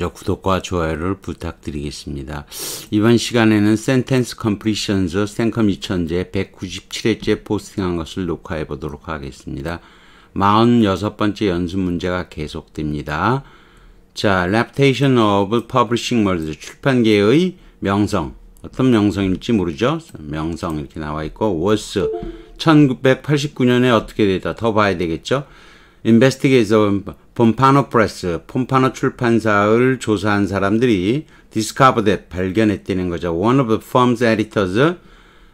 먼저 구독과 좋아요를 부탁드리겠습니다. 이번 시간에는 센텐스 컴프리션즈 생컴 2000제 197회째 포스팅한 것을 녹화해 보도록 하겠습니다. 46번째 연습 문제가 계속됩니다. 자, Reputation of Publishing w o r d 출판계의 명성 어떤 명성일지 모르죠? 명성 이렇게 나와 있고 was 1989년에 어떻게 됐다 더 봐야 되겠죠? 인베스티게이션 폼파노 프레스, 폼파노 출판사를 조사한 사람들이 디스카버댓 발견했다는 거죠. One of the firm's editors,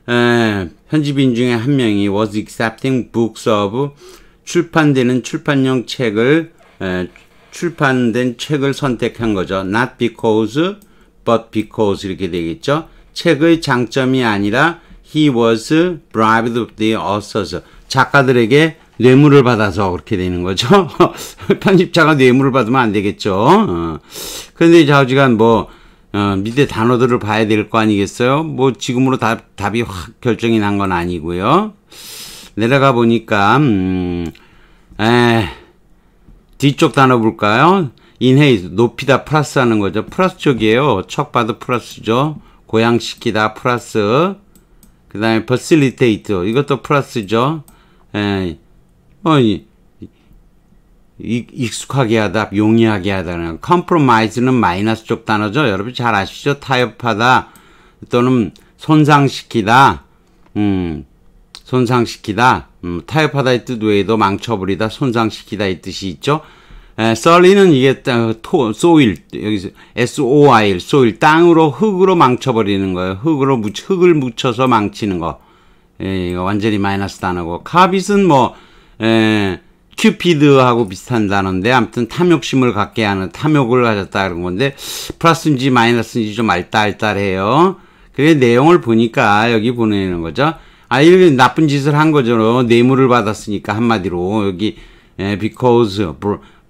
에, 편집인 중에 한 명이 was accepting books of 출판되는 출판용 책을 에, 출판된 책을 선택한 거죠. Not because, but because 이렇게 되겠죠. 책의 장점이 아니라 he was bribed the authors. 작가들에게 뇌물을 받아서 그렇게 되는 거죠. 편집자가 뇌물을 받으면 안 되겠죠. 어. 그런데 좌우지간 뭐 어, 밑에 단어들을 봐야 될 거 아니겠어요? 뭐 지금으로 답, 답이 확 결정이 난 건 아니고요. 내려가 보니까 음, 에, 뒤쪽 단어 볼까요? 인헤이 높이다 플러스 하는 거죠. 플러스 쪽이에요. 척봐도 플러스죠. 고양시키다 플러스 그 다음에 버슬리테이트 이것도 플러스죠. 에, 어, 이, 익숙하게 하다, 용이하게 하다는 컴프로마이즈는 마이너스 쪽 단어죠. 여러분 잘 아시죠? 타협하다 또는 손상시키다, 음, 손상시키다, 음, 타협하다의 뜻 외에도 망쳐버리다, 손상시키다의 뜻이 있죠. 썰리는 이게 토, 소일 여기서 S O I L 소일 땅으로 흙으로 망쳐버리는 거예요. 흙으로 묻, 흙을 묻혀서 망치는 거. 에, 예, 이거 완전히 마이너스 단어고 카빗은 뭐 에, 예, 큐피드하고 비슷한 단어인데 아무튼 탐욕심을 갖게 하는 탐욕을 가졌다 그런 건데 플러스인지 마이너스인지 좀알딸딸해요 그래 내용을 보니까 여기 보내는 거죠. 아 이렇게 나쁜 짓을 한 거죠. 뇌물을 받았으니까 한마디로 여기 에, 예, because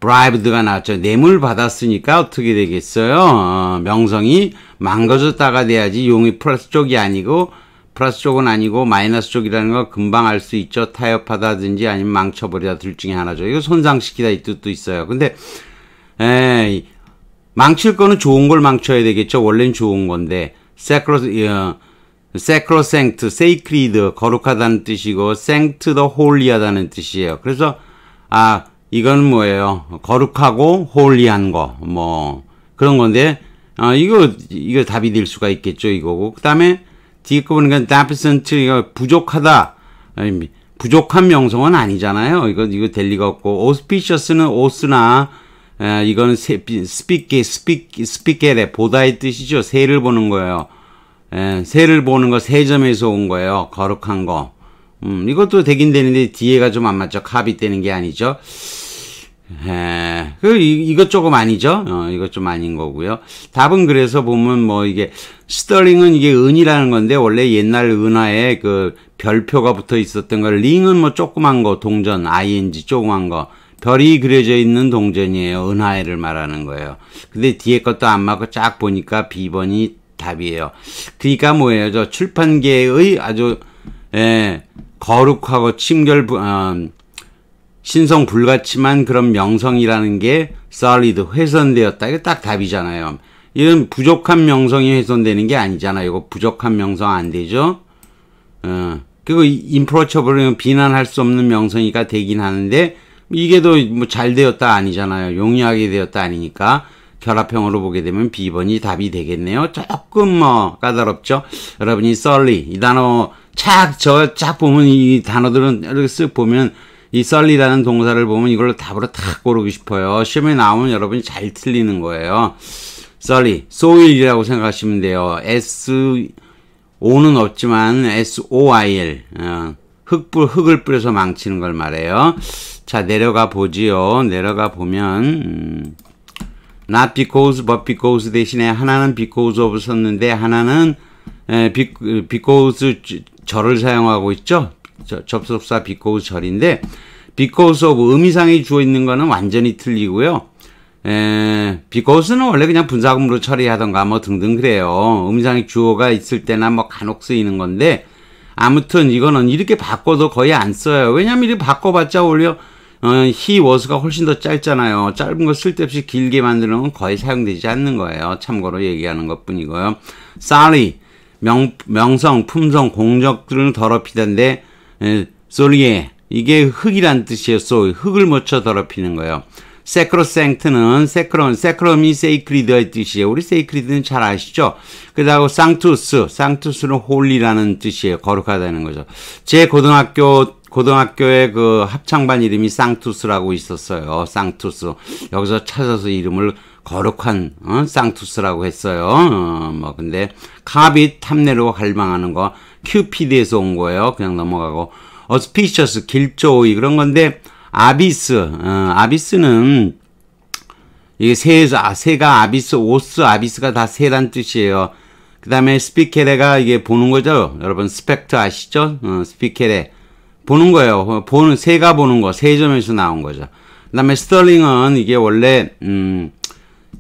브라이브드가 나왔죠. 뇌물 받았으니까 어떻게 되겠어요? 어, 명성이 망가졌다가 돼야지 용이 플러스 쪽이 아니고 플러스 쪽은 아니고 마이너스 쪽이라는 걸 금방 알 수 있죠. 타협하다든지 아니면 망쳐버리다 둘 중에 하나죠. 이거 손상시키다 이 뜻도 있어요. 근데 에이, 망칠 거는 좋은 걸 망쳐야 되겠죠. 원래는 좋은 건데 세크로 어, 트 세이크리드 거룩하다는 뜻이고 s 트 n 도 홀리하다는 뜻이에요. 그래서 아 이건 뭐예요? 거룩하고 홀리한 거 뭐 그런 건데 아 이거 이거 답이 될 수가 있겠죠 이거고 그 다음에 뒤에 은보니까 deficient가 부족하다. 부족한 명성은 아니잖아요. 이거 이거 될 리가 없고 auspicious는 오스나 에, 이거는 세, 스피게 스피게 스피게레 보다의 뜻이죠. 새를 보는 거예요. 에, 새를 보는 거 세점에서 온 거예요. 거룩한 거. 음, 이것도 되긴 되는데 뒤에가 좀 안 맞죠. 합이 되는 게 아니죠. 예. 그, 이, 것 조금 아니죠? 어, 이것 좀 아닌 거고요. 답은 그래서 보면 뭐 이게, 스털링은 이게 은이라는 건데, 원래 옛날 은하에그 별표가 붙어 있었던 걸, 링은 뭐 조그만 거, 동전, ing 조그만 거, 별이 그려져 있는 동전이에요. 은하해를 말하는 거예요. 근데 뒤에 것도 안 맞고 쫙 보니까 B번이 답이에요. 그러니까 뭐예요? 저 출판계의 아주, 예, 거룩하고 친결, 어, 신성 불같지만 그런 명성이라는 게 solid 훼손되었다. 이게 딱 답이잖아요. 이런 부족한 명성이 훼손되는 게 아니잖아요. 이거 부족한 명성 안 되죠? 어, 그리고 인프로처블은 비난할 수 없는 명성이가 되긴 하는데 이게 더뭐잘 되었다 아니잖아요. 용이하게 되었다 아니니까 결합형으로 보게 되면 비번이 답이 되겠네요. 조금 뭐 까다롭죠? 여러분이 썰리 이 단어 착 저착 보면 이 단어들은 이렇게 쓱 보면 이 썰리라는 동사를 보면 이걸 로 답으로 탁고르고 싶어요. 시험에 나오면 여러분이 잘 틀리는 거예요. 썰리, 소일이라고 생각하시면 돼요. S5는 없지만 S-O-I-L. 어, 흙불, 흙을 뿌려서 망치는 걸 말해요. 자, 내려가 보지요. 내려가 보면, 음, not because, but because 대신에 하나는 because of 썼는데 하나는 에, 그, because, 저를 사용하고 있죠. 접속사 because 절인데 because of 의미상의 주어 있는 거는 완전히 틀리고요. 에, because는 원래 그냥 분사금으로 처리하던가 뭐 등등 그래요. 의미상의 주어가 있을 때나 뭐 간혹 쓰이는 건데 아무튼 이거는 이렇게 바꿔도 거의 안 써요. 왜냐면 이렇게 바꿔봤자 오히려 어, he was가 훨씬 더 짧잖아요. 짧은 거 쓸데없이 길게 만드는 건 거의 사용되지 않는 거예요. 참고로 얘기하는 것 뿐이고요. sorry, 명, 명성, 품성, 공적들을 더럽히던데 솔리에 예, 이게 흙이란 뜻이었어. 에 흙을 묻혀 더럽히는 거예요. 세크로생트는 세크론, 세크롬이 세이크리드의 뜻이에요. 우리 세이크리드는 잘 아시죠? 그다음 상투스, 상투스는 홀리라는 뜻이에요. 거룩하다는 거죠. 제 고등학교 고등학교의 그 합창반 이름이 쌍투스라고 있었어요. 쌍투스. 여기서 찾아서 이름을 거룩한 어? 쌍투스라고 했어요. 어, 뭐 근데 카비 탐내로 갈망하는 거 큐피드에서 온 거예요. 그냥 넘어가고. 어스피셔스, 길조이 그런 건데 아비스, 어, 아비스는 이게 새, 아, 새가 아비스, 오스, 아비스가 다 새란 뜻이에요. 그 다음에 스피케레가 이게 보는 거죠. 여러분 스펙트 아시죠? 어, 스피케레 보는 거예요. 보는 새가 보는 거, 세점에서 나온 거죠. 그 다음에 스털링은 이게 원래 음,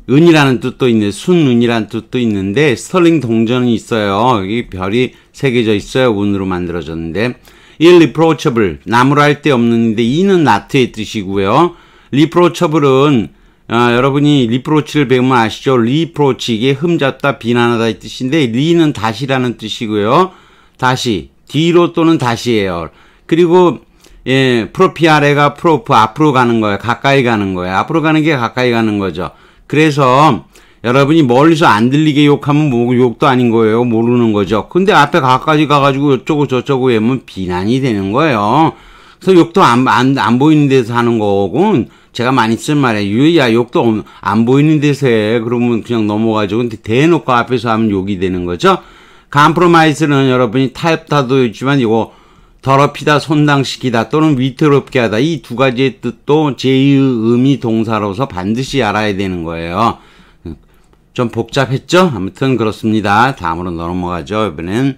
은이라는 뜻도 있는데 순은이라는 뜻도 있는데 스털링 동전이 있어요. 이 별이 새겨져 있어요. 운으로 만들어졌는데 1. reproachable 나무랄 데 없는데 2는 나트의 뜻이고요. reproachable은 아, 어, 여러분이 리프로치를 배우면 아시죠? 리프로치 이게 흠잡다 비난하다 이 뜻인데 리는 다시라는 뜻이고요. 다시 뒤로 또는 다시예요. 그리고 예, 프로피아레가 프로프 앞으로 가는 거예요. 가까이 가는 거예요. 앞으로 가는 게 가까이 가는 거죠. 그래서 여러분이 멀리서 안 들리게 욕하면 뭐 욕도 아닌 거예요. 모르는 거죠. 근데 앞에 가까이 가가지고 어쩌고 저쩌고 하면 비난이 되는 거예요. 그래서 욕도 안, 안, 안 보이는 데서 하는 거고, 제가 많이 쓴 말이에요. 야, 욕도 안 보이는 데서 해. 그러면 그냥 넘어가죠. 근데 대놓고 앞에서 하면 욕이 되는 거죠. 컴프로마이스는 여러분이 타협타도 있지만 이거 더럽히다, 손당시키다 또는 위태롭게 하다 이 두 가지의 뜻도 제의 의미 동사로서 반드시 알아야 되는 거예요. 좀 복잡했죠? 아무튼 그렇습니다. 다음으로 넘어가죠. 이번엔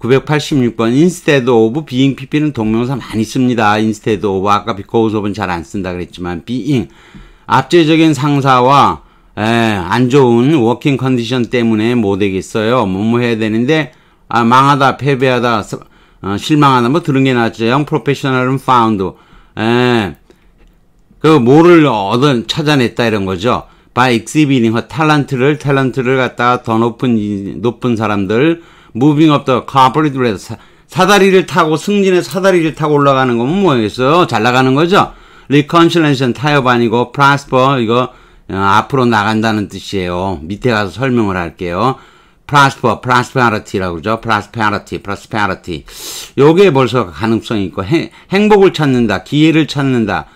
986번 instead of being pp는 동명사 많이 씁니다. instead of 아까 because of은 잘 안 쓴다 그랬지만 being 압제적인 상사와 에, 안 좋은 워킹 컨디션 때문에 못 되겠어요. 뭐뭐 해야 되는데 아, 망하다, 패배하다, 어, 실망하는 뭐 들은 게 낫죠. 영 프로페셔널은 파운드. 에. 예. 그 뭐를 얻은 찾아냈다 이런 거죠. 바 y e x h i b i t i 를 탤런트를 갖다가 더 높은 높은 사람들 무빙 업 i n g up the 사다리를 타고 승진의 사다리를 타고 올라가는 거면 뭐겠어요? 잘 나가는 거죠. 리컨실 o n c 타협 아니고 p 라스퍼 이거 어, 앞으로 나간다는 뜻이에요. 밑에 가서 설명을 할게요. prosper, prosperity라고 그러죠. prosperity, prosperity. 요게 벌써 가능성이 있고 행, 행복을 찾는다, 기회를 찾는다.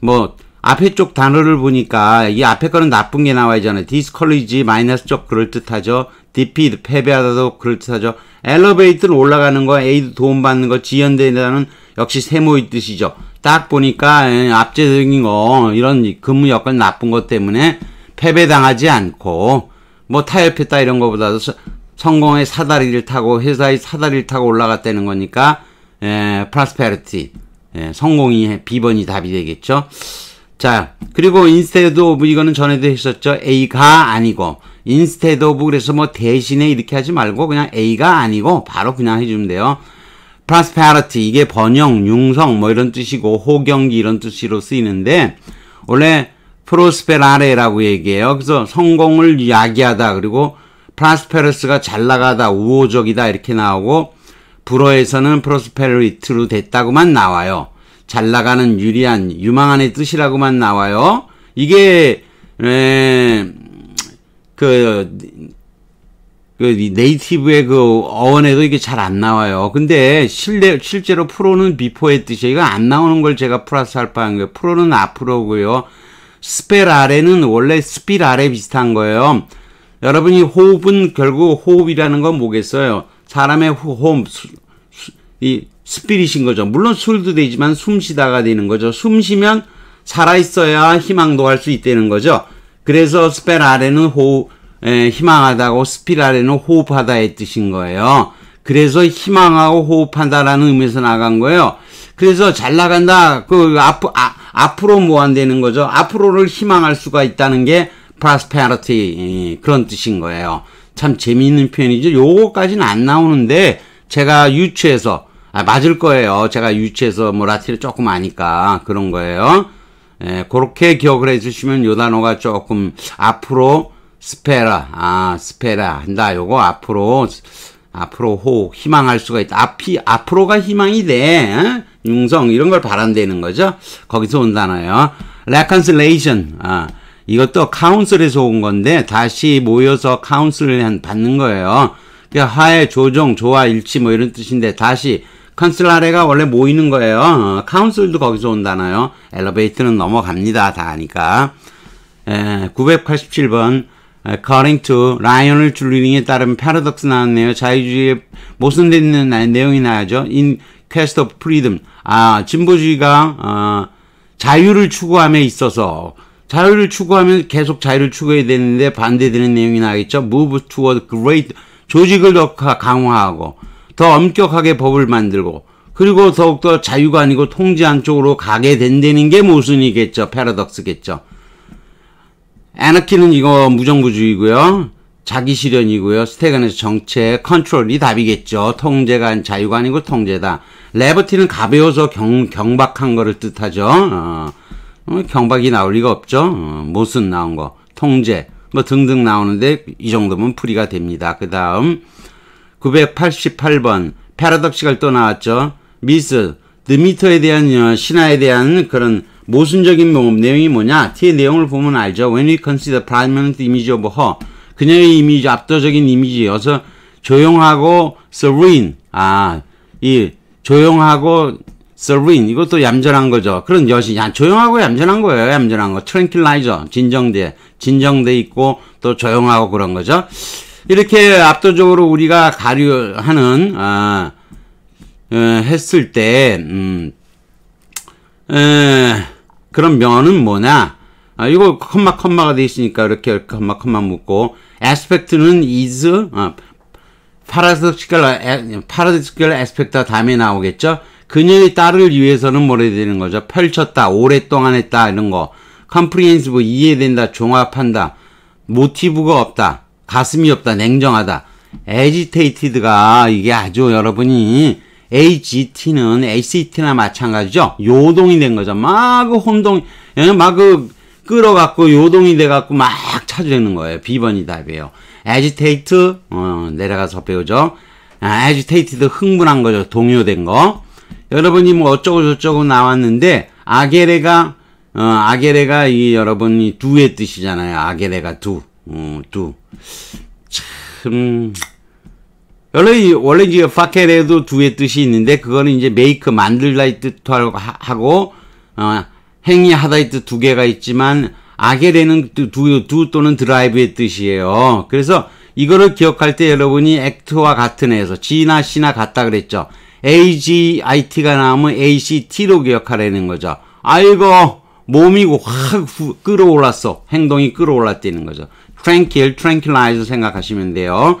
뭐 앞에 쪽 단어를 보니까 이 앞에 거는 나쁜 게나와있잖아요 discourage 마이너스 쪽 그럴 듯하죠. defeat 패배하다도 그럴 듯하죠. elevate는 올라가는 거, aid 도움 받는 거, 지연된다는 역시 세모의 뜻이죠. 딱 보니까 예, 압제적인 거 이런 근무 여건 나쁜 것 때문에 패배당하지 않고 뭐 타협했다 이런 거보다도 성공의 사다리를 타고 회사의 사다리를 타고 올라갔다는 거니까 에, 예, 프라스페리티 예, 성공이 비번이 답이 되겠죠. 자, 그리고 인스테드 오브 이거는 전에도 했었죠. A가 아니고 인스테드 오브 그래서 뭐 대신에 이렇게 하지 말고 그냥 A가 아니고 바로 그냥 해주면 돼요. prosperity 이게 번영, 융성 뭐 이런 뜻이고 호경기 이런 뜻으로 쓰이는데 원래 프로스페라레라고 얘기해요. 그래서 성공을 야기하다 그리고 프라스페러스가 잘 나가다 우호적이다 이렇게 나오고 불어에서는 프로스페리트로 됐다고만 나와요. 잘 나가는 유리한 유망한의 뜻이라고만 나와요. 이게 에, 그, 그 네이티브의 그 어원에도 이게 잘 안 나와요. 근데 실내, 실제로 프로는 비포의 뜻이에요. 이거 안 나오는 걸 제가 플러스 할 바인 거예요. 프로는 앞으로고요. 스페라레는 원래 스피라레 비슷한 거예요. 여러분이 호흡은 결국 호흡이라는 건 뭐겠어요? 사람의 호흡, 수, 수, 이 스피릿인 거죠. 물론 술도 되지만 숨 쉬다가 되는 거죠. 숨 쉬면 살아있어야 희망도 할 수 있다는 거죠. 그래서 스페라레는 호흡, 에, 희망하다고 스피라레는 호흡하다의 뜻인 거예요. 그래서 희망하고 호흡한다라는 의미에서 나간 거예요. 그래서 잘 나간다. 그 앞, 으 아, 앞으로 뭐한되는 거죠. 앞으로를 희망할 수가 있다는 게 prosperity 예, 그런 뜻인 거예요. 참 재미있는 표현이죠. 요거까지는 안 나오는데 제가 유추해서 아, 맞을 거예요. 제가 유추해서 뭐 라티를 조금 아니까 그런 거예요. 예, 그렇게 기억을 해주시면 요 단어가 조금 앞으로 스페라 아 스페라 한다 요거 앞으로 앞으로 호 희망할 수가 있다 앞이 앞으로가 희망이 돼. 에? 융성 이런 걸 바란다는 거죠. 거기서 온 단어예요. reconciliation 아, 이것도 카운슬에서 온 건데 다시 모여서 카운슬을 받는 거예요. 그러 그러니까 화해, 조정, 조화, 일치 뭐 이런 뜻인데 다시 컨슬라레가 원래 모이는 거예요. 카운슬도 어, 거기서 온 단어요. 엘리베이터는 넘어갑니다. 다 하니까. 예, 에, 987번 a c c o r i n g to 라이언을 줄리닝에 따른 패러독스 나왔네요. 자유주의에 모순되는 내용이 나야죠. 퀘스트 오브 프리덤. 아, 진보주의가 아, 자유를 추구함에 있어서 자유를 추구하면 계속 자유를 추구해야 되는데 반대되는 내용이 나겠죠. 무브 투어 그 o 이트 조직을 더 강화하고 더 엄격하게 법을 만들고 그리고 더욱더 자유가 아니고 통제 안쪽으로 가게 된다는 게 모순이겠죠. 패러독스겠죠. 에나키는 이거 무정부주의고요. 자기 실현이고요. 스테간에서 정체, 컨트롤이 답이겠죠. 통제가 자유가 아니고 통제다. 레버티는 가벼워서 경, 경박한 거를 뜻하죠. 어, 어 경박이 나올 리가 없죠. 어, 모순 나온 거, 통제 뭐 등등 나오는데 이 정도면 풀이가 됩니다. 그 다음 988번 패러독시가 또 나왔죠. 미스 드미터에 대한 어, 신화에 대한 그런 모순적인 내용이 뭐냐? T의 내용을 보면 알죠. When we consider p r o m i n e image of her 그녀의 이미지, 압도적인 이미지여서 조용하고 serene, 아, 이 조용하고 serene, 이것도 얌전한 거죠. 그런 여신, 야, 아, 조용하고 얌전한 거예요, 얌전한 거. tranquilizer, 진정돼, 진정돼 있고 또 조용하고 그런 거죠. 이렇게 압도적으로 우리가 가류하는, 아, 에, 어, 했을 때, 음, 에, 그런 면은 뭐냐? 아, 이거 컴마 컴마가 돼 있으니까 이렇게 컴마 컴마 묶고 aspect는 is 아, 파라스시컬 파라독시컬 aspect가 다음에 나오겠죠. 그녀의 딸을 위해서는 뭐 해야 되는 거죠. 펼쳤다, 오랫동안 했다 이런 거. comprehensive 이해된다, 종합한다. 모티브가 없다, 가슴이 없다, 냉정하다. agitated가 이게 아주 여러분이 AGT는 ACT나 마찬가지죠. 요동이 된 거죠. 막 그 혼동, 예, 막그 끌어갖고 요동이 돼갖고 막차으려는 거예요. 비번이 답이에요. agitate, 어, 내려가서 배우죠. 아, agitated, 흥분한 거죠. 동요된 거. 여러분이 뭐 어쩌고저쩌고 나왔는데, 아게레가, 어, 아게레가 이 여러분이 두의 뜻이잖아요. 아게레가 두, 어, 두. 참, 원래, 원래 이제 파케레도 두의 뜻이 있는데, 그거는 이제 메이크, 만들다의 뜻하 하고, 어, 행위 하다의 뜻 두 개가 있지만 아게레는 두, 두 또는 드라이브의 뜻이에요. 그래서 이거를 기억할 때 여러분이 액트와 같은 해서 G나 C나 같다 그랬죠. AGIT가 나오면 ACT로 기억하라는 거죠. 아이고 몸이 확 끌어올랐어. 행동이 끌어올랐다는 거죠. tranquil, tranquilize 생각하시면 돼요.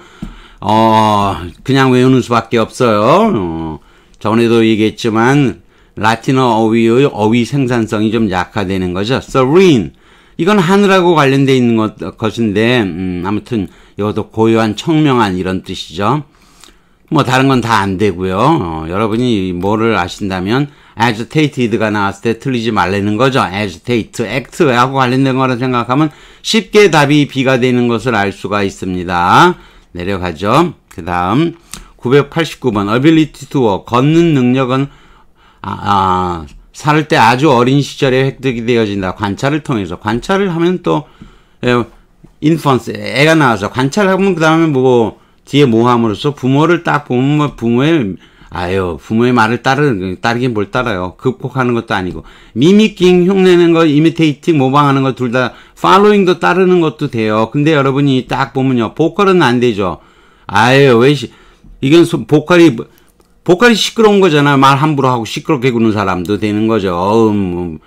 어, 그냥 외우는 수밖에 없어요. 어, 전에도 얘기했지만 라틴어 어휘의 어휘 생산성이 좀 약화되는 거죠. serene. 이건 하늘하고 관련되어 있는 것, 것인데, 음, 아무튼, 이것도 고요한, 청명한 이런 뜻이죠. 뭐, 다른 건 다 안 되고요. 어, 여러분이 뭐를 아신다면, agitated가 나왔을 때 틀리지 말라는 거죠. agitate, act하고 관련된 거라 생각하면 쉽게 답이 B가 되는 것을 알 수가 있습니다. 내려가죠. 그 다음, 989번, ability to walk, 걷는 능력은 아, 아 살때 아주 어린 시절에 획득이 되어진다. 관찰을 통해서. 관찰을 하면 또, 에, 예, 인펀스, 애가 나와서 관찰하면 을그 다음에 뭐, 뒤에 모함으로써 부모를 딱 보면 뭐 부모의 아유 부모의 말을 따르는 따르긴 뭘 따라요 극복하는 것도 아니고 미미킹 흉내는 거 이미테이팅 모방하는 거 둘 다 팔로잉도 따르는 것도 돼요 근데 여러분이 딱 보면요 보컬은 안 되죠 아유 왜 이건 소, 보컬이 보컬이 시끄러운 거잖아요. 말 함부로 하고 시끄럽게 구는 사람도 되는 거죠. 음, 음.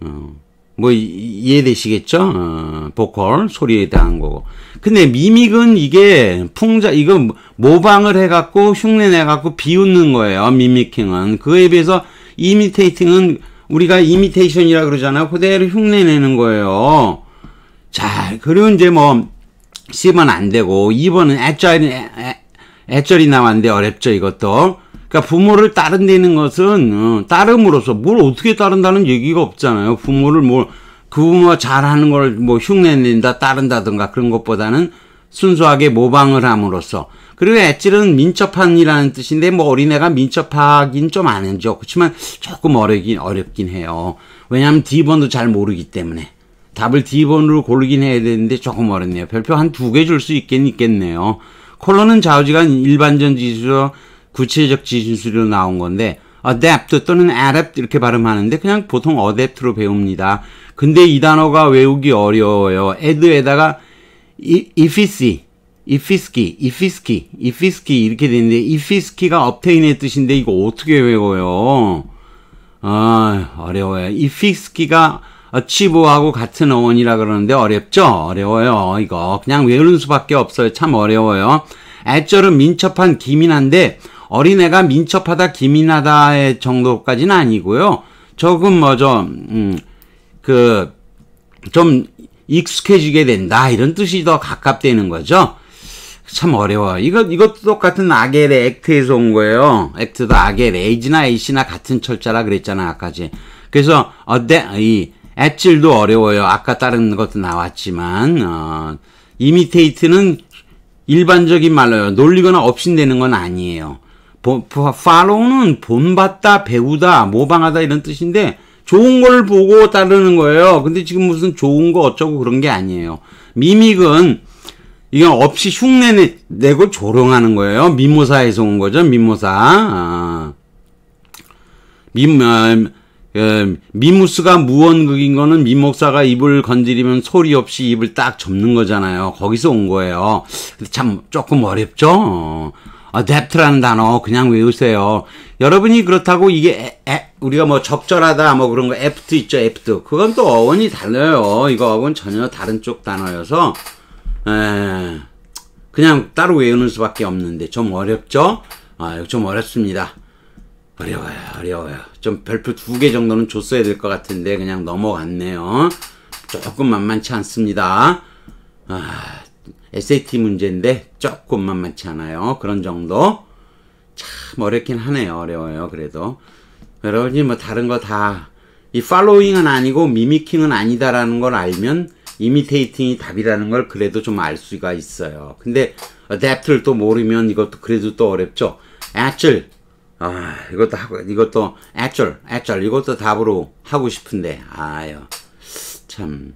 어, 뭐, 뭐 이해되시겠죠? 어, 보컬 소리에 대한 거고. 근데 미믹은 이게 풍자 이거 모방을 해갖고 흉내 내갖고 비웃는 거예요. 미믹킹은 그에 비해서 이미테이팅은 우리가 이미테이션이라 그러잖아요. 그대로 흉내 내는 거예요. 자, 그리고 이제 뭐 10번 안 되고 2번은 애자 i l 애절이 나왔는데 어렵죠 이것도. 그러니까 부모를 따른다는 것은 어, 따름으로써 뭘 어떻게 따른다는 얘기가 없잖아요. 부모를 뭘그 부모가 잘하는 걸 뭐 흉내낸다 따른다든가 그런 것보다는 순수하게 모방을 함으로써 그리고 애질은 민첩한이라는 뜻인데 뭐 어린애가 민첩하긴 좀 아니죠. 그렇지만 조금 어렵긴 어렵긴 해요. 왜냐하면 D번도 잘 모르기 때문에 답을 D번으로 고르긴 해야 되는데 조금 어렵네요. 별표 한 두 개 줄 수 있긴 있겠네요. 콜론은 좌우지간 일반전 지수로 구체적 지수로 나온 건데 adapt 또는 adapt 이렇게 발음하는데 그냥 보통 adapt로 배웁니다. 근데 이 단어가 외우기 어려워요. ad에다가 efficy, efficy, efficy, efficy 이렇게 되는데 efficy가 obtain의 뜻인데 이거 어떻게 외워요? 아 어려워요. efficy가 치부하고 같은 어원이라 그러는데 어렵죠? 어려워요. 이거 그냥 외우는 수밖에 없어요. 참 어려워요. 애절은 민첩한 기민한데 어린애가 민첩하다 기민하다의 정도까지는 아니고요. 조금 뭐 좀 그좀 음, 그, 좀 익숙해지게 된다 이런 뜻이 더 가깝다는 거죠. 참 어려워. 이거 이것도 똑같은 아겔레 액트에서 온 거예요. 액트도 아겔 레이지나 에이시나 같은 철자라 그랬잖아 아까지. 그래서 어때 이 엣질도 어려워요. 아까 다른 것도 나왔지만 어, 이미테이트는 일반적인 말로요. 놀리거나 업신되는 건 아니에요. 팔로우는 본받다, 배우다, 모방하다 이런 뜻인데 좋은 걸 보고 따르는 거예요. 근데 지금 무슨 좋은 거 어쩌고 그런 게 아니에요. 미믹은 이건 없이 흉내 내고 조롱하는 거예요. 미모사에서 온 거죠. 미모사. 아. 미, 어, 예, 미무스가 무원극인 거는 미목사가 입을 건드리면 소리 없이 입을 딱 접는 거잖아요. 거기서 온 거예요. 참 조금 어렵죠. 아, d e 라는 단어 그냥 외우세요. 여러분이 그렇다고 이게 에, 에, 우리가 뭐 적절하다 뭐 그런 거 애프트 있죠 애프트. 그건 또 어원이 달라요. 이거 어원 전혀 다른 쪽 단어여서 에, 예, 그냥 따로 외우는 수밖에 없는데 좀 어렵죠? 아, 좀 어렵습니다. 어려워요, 어려워요. 좀 별표 두 개 정도는 줬어야 될 것 같은데 그냥 넘어갔네요. 조금 만만치 않습니다. 아, SAT 문제인데 조금 만만치 않아요. 그런 정도. 참 어렵긴 하네요. 어려워요. 그래도. 여러분이 뭐 다른 거 다 이 팔로잉은 아니고 미미킹은 아니다라는 걸 알면 이미테이팅이 답이라는 걸 그래도 좀 알 수가 있어요. 근데 adapt를 또 모르면 이것도 그래도 또 어렵죠. a c t u 아, 이것도 하고, 이것도, a c t u 이것도 답으로 하고 싶은데, 아유, 참.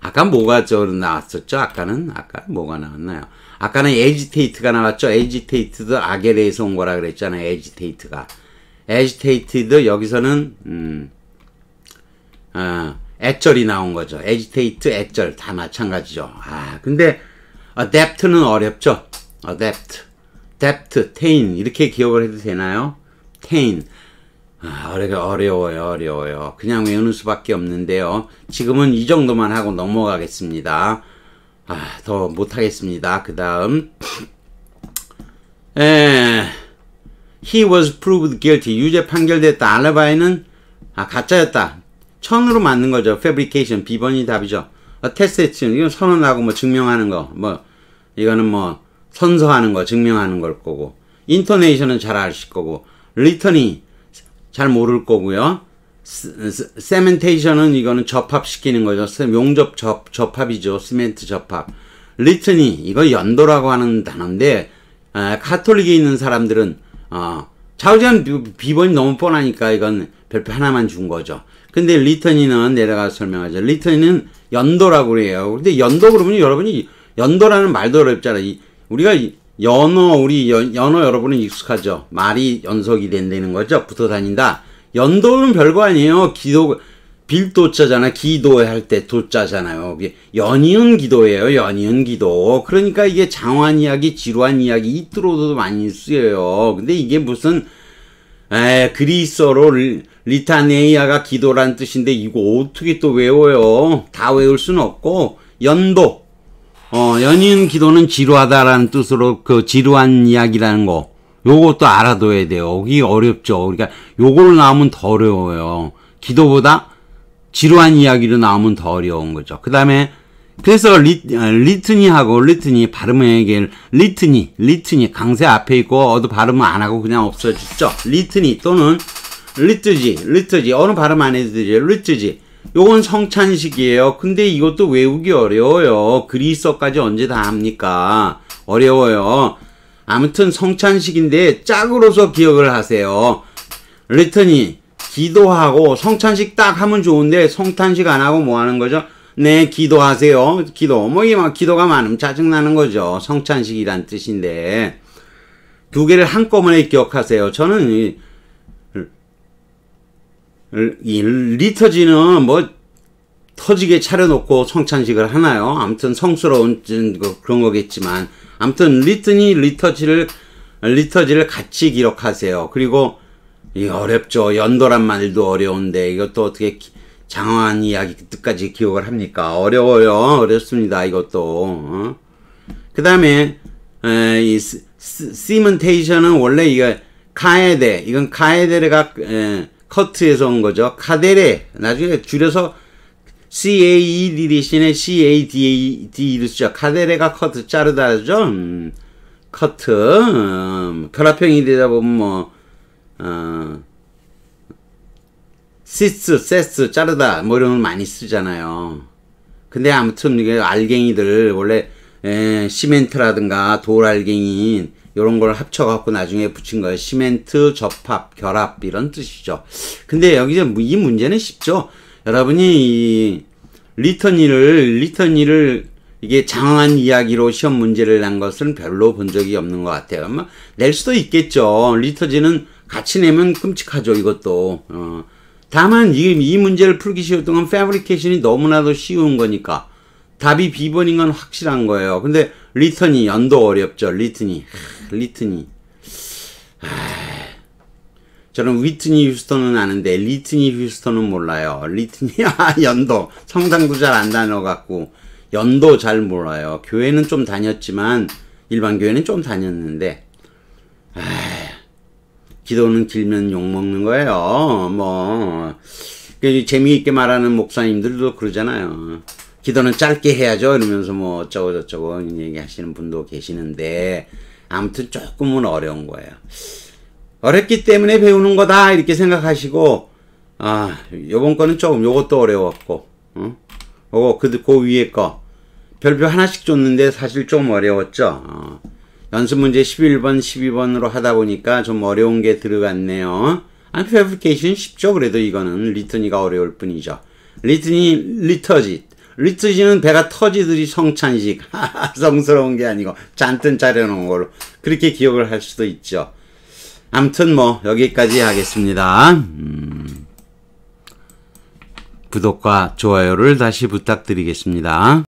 아까 뭐가 저 나왔었죠? 아까는? 아까 뭐가 나왔나요? 아까는 agitate가 나왔죠? agitate도 아게레해서온 거라 그랬잖아요. agitate가. agitate도 여기서는, 음, 아, 액절이 나온 거죠. agitate, 액절 다 마찬가지죠. 아, 근데 adapt는 어렵죠. adapt. debt, t a 이렇게 기억을 해도 되나요? 테인 아, 어려워요 어려워요 그냥 외우는 수밖에 없는데요 지금은 이 정도만 하고 넘어가겠습니다 아, 더 못하겠습니다 그 다음 에, he was proved guilty 유죄 판결됐다 알라바이는 아 가짜였다 천으로 맞는 거죠 fabrication 비번이 답이죠 테 t t e 이건 선언하고 뭐 증명하는 거뭐 이거는 뭐 선서하는 거, 증명하는 걸 거고, 인터네이션은 잘 아실 거고, 리턴이 잘 모를 거고요. 세멘테이션은 이거는 접합시키는 거죠. 용접 접, 접합이죠. 시멘트 접합. 리튼이 이거 연도라고 하는 단어인데 에, 아, 카톨릭에 있는 사람들은 어, 좌우지간 비번이 너무 뻔하니까 이건 별표 하나만 준 거죠. 근데 리턴이는 내려가서 설명하죠. 리턴이는 연도라고 그래요. 근데 연도 그러면 여러분이 연도라는 말도 어렵잖아요. 우리가 연어, 우리 연, 연어 여러분은 익숙하죠. 말이 연속이 된다는 거죠. 붙어 다닌다. 연도는 별거 아니에요. 기도, 빌도자잖아. 기도할 때 도자잖아요. 연이은 기도예요. 연이은 기도. 그러니까 이게 장환 이야기, 지루한 이야기, 이트로도 많이 쓰여요. 근데 이게 무슨, 에, 그리스어로 리타네이아가 기도란 뜻인데 이거 어떻게 또 외워요? 다 외울 순 없고, 연도. 어, 연인 기도는 지루하다라는 뜻으로 그 지루한 이야기라는 거 요것도 알아둬야 돼요. 이게 어렵죠. 그러니까 요걸 나오면 더 어려워요. 기도보다 지루한 이야기로 나오면 더 어려운 거죠. 그 다음에 그래서 리, 아, 리트니하고 리트니 발음의 얘기를 리트니 리트니 강세 앞에 있고 어도 발음은 안 하고 그냥 없어졌죠. 리트니 또는 리트지 리트지 어느 발음 안 해도 되죠. 리트지 요건 성찬식이에요. 근데 이것도 외우기 어려워요. 그리스어까지 언제 다 합니까? 어려워요. 아무튼 성찬식인데 짝으로서 기억을 하세요. 리터니 기도하고 성찬식 딱 하면 좋은데 성찬식안 하고 뭐 하는 거죠? 네, 기도하세요. 기도. 뭐, 이게 막 기도가 많으면 짜증나는 거죠. 성찬식이란 뜻인데. 두 개를 한꺼번에 기억하세요. 저는 리터지는 뭐 터지게 차려놓고 성찬식을 하나요? 아무튼 성스러운 그 그런 거겠지만 아무튼 리튼이 리터지를 리터지를 같이 기록하세요. 그리고 이 어렵죠. 연도란 말도 어려운데 이것도 어떻게 장황한 이야기 끝까지 기억을 합니까? 어려워요. 어렵습니다. 이것도. 어? 그 다음에 이 시멘테이션은 원래 이거 카에데 이건 카에데가 에, 커트에서 온 거죠. 카데레 나중에 줄여서 CAED 대신에 CADAD를 e 쓰죠. 카데레가 커트 자르다죠. 음, 커트 음, 결합형이 되다 보면 뭐 어, 시스, 세스 자르다 뭐 이런 걸 많이 쓰잖아요. 근데 아무튼 이게 알갱이들 원래 에, 시멘트라든가 돌 알갱이 이런 걸 합쳐갖고 나중에 붙인 거예요. 시멘트, 접합, 결합 이런 뜻이죠. 근데 여기서 뭐 이 문제는 쉽죠. 여러분이 리터니를리터니를 이게 장황한 이야기로 시험 문제를 낸 것은 별로 본 적이 없는 것 같아요. 아마 낼 수도 있겠죠. 리터지는 같이 내면 끔찍하죠. 이것도. 어. 다만 이, 이 문제를 풀기 쉬웠던 건 패브리케이션이 너무나도 쉬운 거니까 답이 비번인건 확실한 거예요. 근데 리턴이 연도 어렵죠. 리튼이. 리튼이. 저는 위트니 휴스턴은 아는데 리트니 휴스턴은 몰라요. 리트니 아 연도 성당도 잘 안 다녀갖고 연도 잘 몰라요. 교회는 좀 다녔지만 일반 교회는 좀 다녔는데 아, 기도는 길면 욕 먹는 거예요. 뭐 그 재미있게 말하는 목사님들도 그러잖아요. 기도는 짧게 해야죠. 이러면서 뭐 어쩌고 저쩌고 얘기하시는 분도 계시는데 아무튼 조금은 어려운 거예요. 어렵기 때문에 배우는 거다 이렇게 생각하시고 아 요번 거는 조금 요것도 어려웠고 어, 그, 거 그, 그 위에 거 별표 하나씩 줬는데 사실 좀 어려웠죠. 어. 연습 문제 11번, 12번으로 하다 보니까 좀 어려운 게 들어갔네요. 안패브리케이션 쉽죠. 그래도 이거는 리트니가 어려울 뿐이죠. 리트니, 리터짓. 리츠지는 배가 터지듯이 성찬식 성스러운 게 아니고 잔뜩 짜려놓은 걸로 그렇게 기억을 할 수도 있죠. 암튼 뭐 여기까지 하겠습니다. 음, 구독과 좋아요를 다시 부탁드리겠습니다.